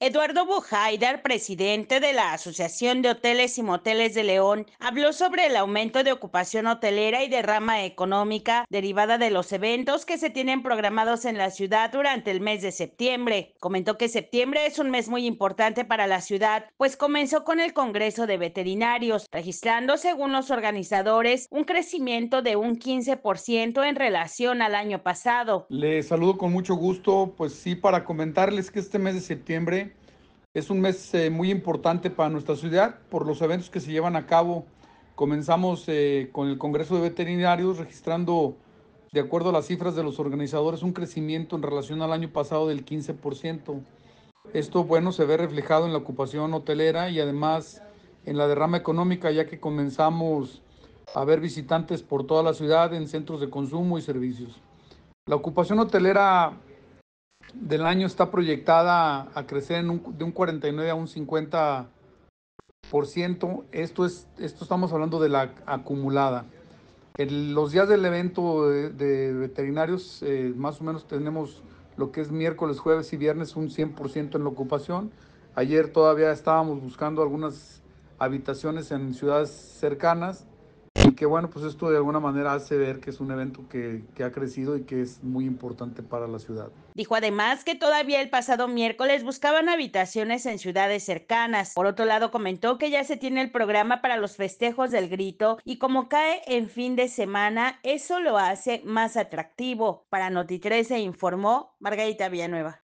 Eduardo Bujaidar, presidente de la Asociación de Hoteles y Moteles de León, habló sobre el aumento de ocupación hotelera y de rama económica derivada de los eventos que se tienen programados en la ciudad durante el mes de septiembre. Comentó que septiembre es un mes muy importante para la ciudad, pues comenzó con el Congreso de Veterinarios, registrando, según los organizadores, un crecimiento de un 15% en relación al año pasado. Les saludo con mucho gusto, pues sí, para comentarles que este mes de septiembre es un mes eh, muy importante para nuestra ciudad por los eventos que se llevan a cabo. Comenzamos eh, con el Congreso de Veterinarios registrando, de acuerdo a las cifras de los organizadores, un crecimiento en relación al año pasado del 15%. Esto, bueno, se ve reflejado en la ocupación hotelera y además en la derrama económica, ya que comenzamos a ver visitantes por toda la ciudad en centros de consumo y servicios. La ocupación hotelera del año está proyectada a crecer de un 49 a un 50%. Esto, es, esto estamos hablando de la acumulada. En los días del evento de, veterinarios, eh, más o menos tenemos lo que es miércoles, jueves y viernes un 100% en la ocupación. Ayer todavía estábamos buscando algunas habitaciones en ciudades cercanas y que bueno, pues esto de alguna manera hace ver que es un evento que, ha crecido y que es muy importante para la ciudad. Dijo además que todavía el pasado miércoles buscaban habitaciones en ciudades cercanas. Por otro lado, comentó que ya se tiene el programa para los festejos del grito y como cae en fin de semana, eso lo hace más atractivo. Para Noti 13 informó Margarita Villanueva.